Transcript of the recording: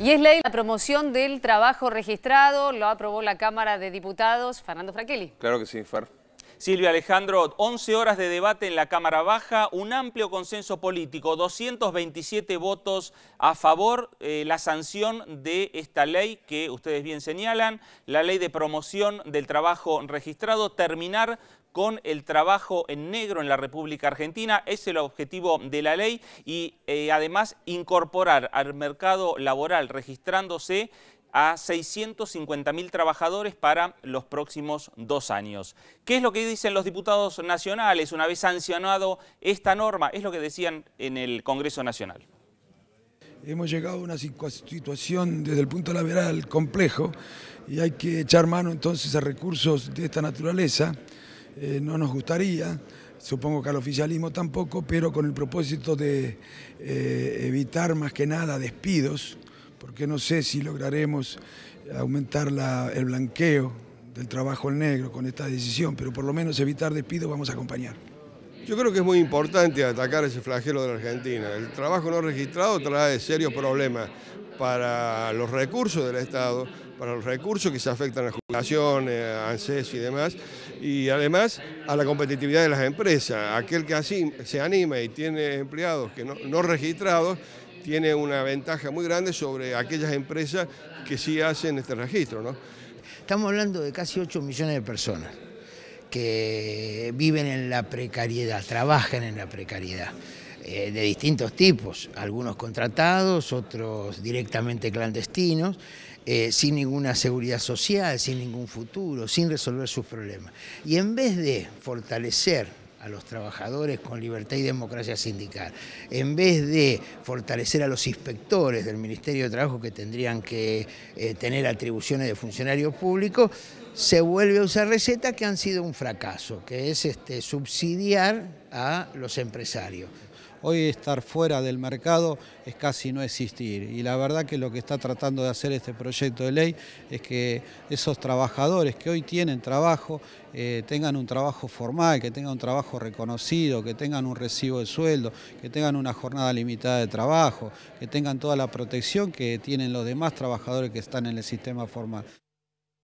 Y es ley la promoción del trabajo registrado, lo aprobó la Cámara de Diputados, Fernando Fraquelli. Claro que sí, Far. Silvia Alejandro, 11 horas de debate en la Cámara Baja, un amplio consenso político, 227 votos a favor, eh, la sanción de esta ley que ustedes bien señalan, la ley de promoción del trabajo registrado, terminar con el trabajo en negro en la República Argentina. Es el objetivo de la ley y eh, además incorporar al mercado laboral registrándose a 650.000 trabajadores para los próximos dos años. ¿Qué es lo que dicen los diputados nacionales una vez sancionado esta norma? Es lo que decían en el Congreso Nacional. Hemos llegado a una situación desde el punto laboral complejo y hay que echar mano entonces a recursos de esta naturaleza. Eh, no nos gustaría, supongo que al oficialismo tampoco, pero con el propósito de eh, evitar más que nada despidos, porque no sé si lograremos aumentar el blanqueo del trabajo negro con esta decisión, pero por lo menos evitar despido vamos a acompañar. Yo creo que es muy importante atacar ese flagelo de la Argentina. El trabajo no registrado trae serios problemas para los recursos del Estado, para los recursos que se afectan a jubilaciones, a ANSES y demás, y además a la competitividad de las empresas. Aquel que así se anima y tiene empleados que no, no registrados tiene una ventaja muy grande sobre aquellas empresas que sí hacen este registro. ¿no? Estamos hablando de casi 8 millones de personas que viven en la precariedad, trabajan en la precariedad eh, de distintos tipos, algunos contratados, otros directamente clandestinos, eh, sin ninguna seguridad social, sin ningún futuro, sin resolver sus problemas. Y en vez de fortalecer a los trabajadores con libertad y democracia sindical. En vez de fortalecer a los inspectores del Ministerio de Trabajo que tendrían que eh, tener atribuciones de funcionarios públicos, se vuelve a usar recetas que han sido un fracaso, que es este, subsidiar a los empresarios. Hoy estar fuera del mercado es casi no existir y la verdad que lo que está tratando de hacer este proyecto de ley es que esos trabajadores que hoy tienen trabajo eh, tengan un trabajo formal, que tengan un trabajo reconocido, que tengan un recibo de sueldo, que tengan una jornada limitada de trabajo, que tengan toda la protección que tienen los demás trabajadores que están en el sistema formal.